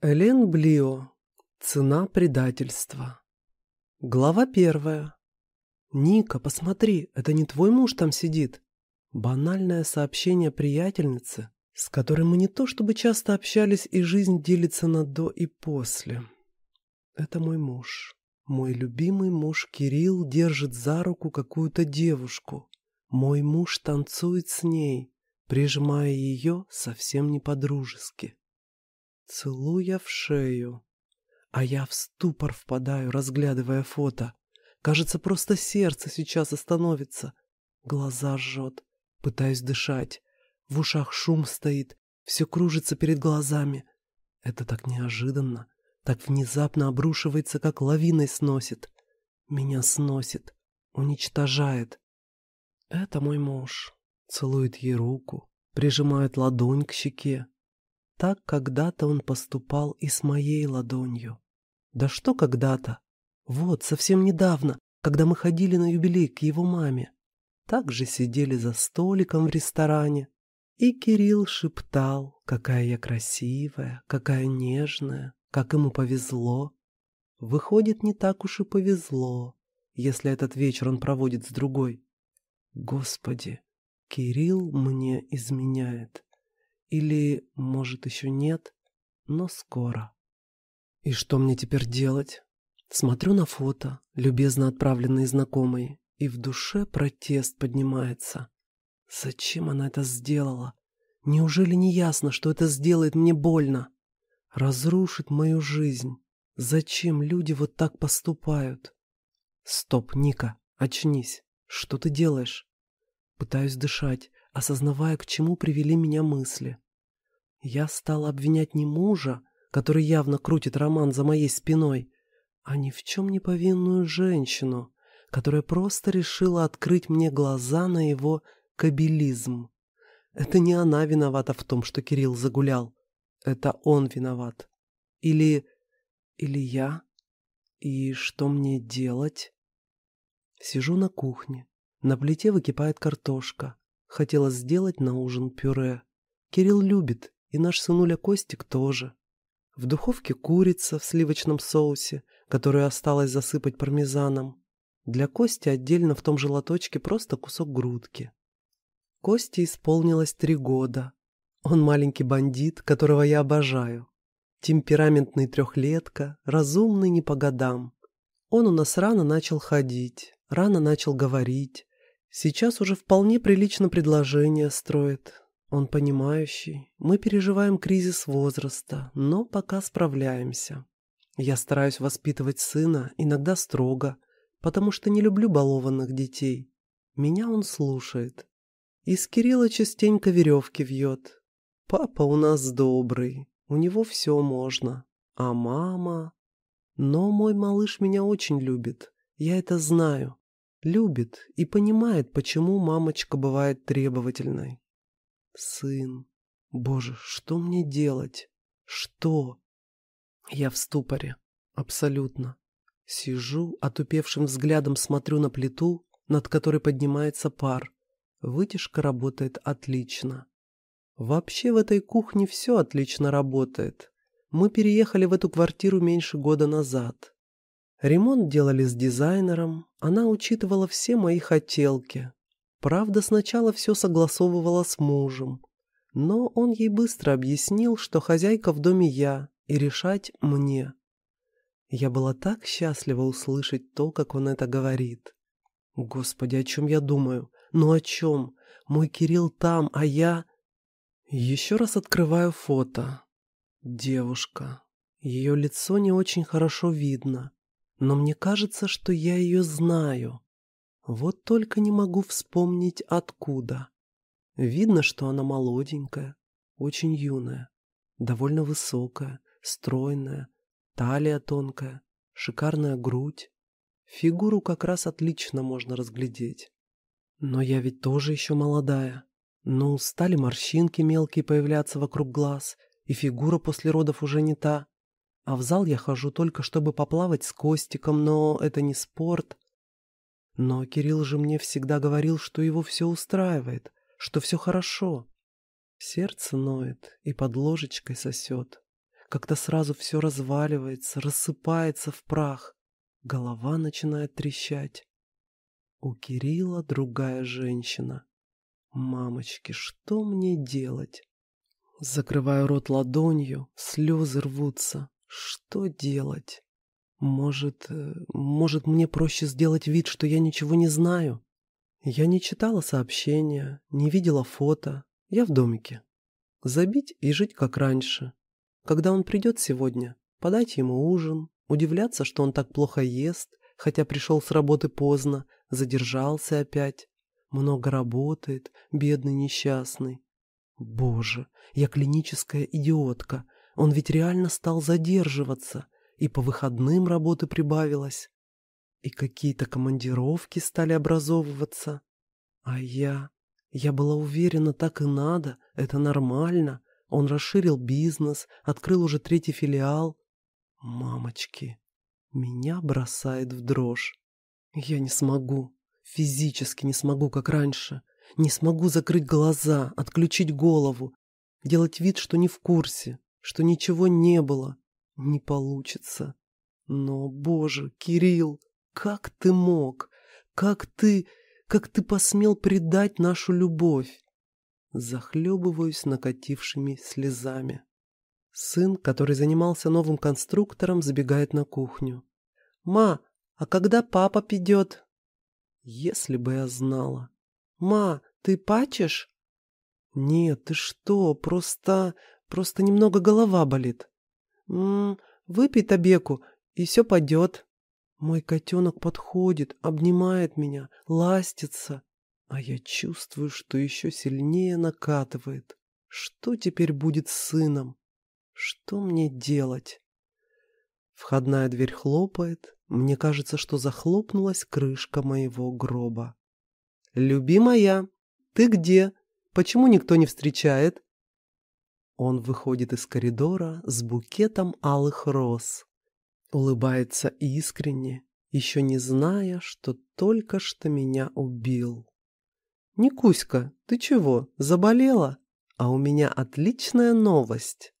Элен Блио. Цена предательства. Глава первая. «Ника, посмотри, это не твой муж там сидит?» Банальное сообщение приятельницы, с которой мы не то чтобы часто общались, и жизнь делится на «до» и «после». Это мой муж. Мой любимый муж Кирилл держит за руку какую-то девушку. Мой муж танцует с ней, прижимая ее совсем не по-дружески целуя в шею. А я в ступор впадаю, разглядывая фото. Кажется, просто сердце сейчас остановится. Глаза жжет. Пытаюсь дышать. В ушах шум стоит. Все кружится перед глазами. Это так неожиданно. Так внезапно обрушивается, как лавиной сносит. Меня сносит. Уничтожает. Это мой муж. Целует ей руку. Прижимает ладонь к щеке. Так когда-то он поступал и с моей ладонью. Да что когда-то? Вот, совсем недавно, когда мы ходили на юбилей к его маме. так же сидели за столиком в ресторане. И Кирилл шептал, какая я красивая, какая нежная, как ему повезло. Выходит, не так уж и повезло, если этот вечер он проводит с другой. Господи, Кирилл мне изменяет. Или, может, еще нет, но скоро. И что мне теперь делать? Смотрю на фото, любезно отправленные знакомые, и в душе протест поднимается. Зачем она это сделала? Неужели не ясно, что это сделает мне больно? Разрушит мою жизнь. Зачем люди вот так поступают? Стоп, Ника, очнись. Что ты делаешь? Пытаюсь дышать, осознавая, к чему привели меня мысли. Я стала обвинять не мужа, который явно крутит роман за моей спиной, а ни в чем не повинную женщину, которая просто решила открыть мне глаза на его кабелизм. Это не она виновата в том, что Кирилл загулял. Это он виноват. Или... или я? И что мне делать? Сижу на кухне. На плите выкипает картошка. Хотела сделать на ужин пюре. Кирилл любит, и наш сынуля Костик тоже. В духовке курица в сливочном соусе, которую осталось засыпать пармезаном. Для Кости отдельно в том же лоточке просто кусок грудки. Косте исполнилось три года. Он маленький бандит, которого я обожаю. Темпераментный трехлетка, разумный не по годам. Он у нас рано начал ходить, рано начал говорить, Сейчас уже вполне прилично предложение строит. Он понимающий. Мы переживаем кризис возраста, но пока справляемся. Я стараюсь воспитывать сына, иногда строго, потому что не люблю балованных детей. Меня он слушает. Из Кирилла частенько веревки вьет. Папа у нас добрый, у него все можно. А мама... Но мой малыш меня очень любит, я это знаю. Любит и понимает, почему мамочка бывает требовательной. Сын. Боже, что мне делать? Что? Я в ступоре. Абсолютно. Сижу, отупевшим взглядом смотрю на плиту, над которой поднимается пар. Вытяжка работает отлично. Вообще в этой кухне все отлично работает. Мы переехали в эту квартиру меньше года назад. Ремонт делали с дизайнером, она учитывала все мои хотелки. Правда, сначала все согласовывала с мужем. Но он ей быстро объяснил, что хозяйка в доме я, и решать мне. Я была так счастлива услышать то, как он это говорит. Господи, о чем я думаю? Ну о чем? Мой Кирилл там, а я... Еще раз открываю фото. Девушка. Ее лицо не очень хорошо видно но мне кажется, что я ее знаю. Вот только не могу вспомнить, откуда. Видно, что она молоденькая, очень юная, довольно высокая, стройная, талия тонкая, шикарная грудь. Фигуру как раз отлично можно разглядеть. Но я ведь тоже еще молодая. Ну, стали морщинки мелкие появляться вокруг глаз, и фигура после родов уже не та. А в зал я хожу только, чтобы поплавать с Костиком, но это не спорт. Но Кирилл же мне всегда говорил, что его все устраивает, что все хорошо. Сердце ноет и под ложечкой сосет. Как-то сразу все разваливается, рассыпается в прах. Голова начинает трещать. У Кирилла другая женщина. Мамочки, что мне делать? Закрываю рот ладонью, слезы рвутся. Что делать? Может, э, может мне проще сделать вид, что я ничего не знаю? Я не читала сообщения, не видела фото. Я в домике. Забить и жить как раньше. Когда он придет сегодня, подать ему ужин, удивляться, что он так плохо ест, хотя пришел с работы поздно, задержался опять. Много работает, бедный несчастный. Боже, я клиническая идиотка. Он ведь реально стал задерживаться, и по выходным работы прибавилось, и какие-то командировки стали образовываться. А я... Я была уверена, так и надо, это нормально. Он расширил бизнес, открыл уже третий филиал. Мамочки, меня бросает в дрожь. Я не смогу, физически не смогу, как раньше. Не смогу закрыть глаза, отключить голову, делать вид, что не в курсе что ничего не было. Не получится. Но, боже, Кирилл, как ты мог? Как ты... Как ты посмел предать нашу любовь? Захлебываюсь накатившими слезами. Сын, который занимался новым конструктором, забегает на кухню. «Ма, а когда папа придет?» «Если бы я знала». «Ма, ты пачешь?» «Нет, ты что, просто... Просто немного голова болит. Ммм, выпей табеку, и все пойдет. Мой котенок подходит, обнимает меня, ластится. А я чувствую, что еще сильнее накатывает. Что теперь будет с сыном? Что мне делать? Входная дверь хлопает. Мне кажется, что захлопнулась крышка моего гроба. «Любимая, ты где? Почему никто не встречает?» Он выходит из коридора с букетом алых роз. Улыбается искренне, еще не зная, что только что меня убил. «Никуська, ты чего, заболела? А у меня отличная новость!»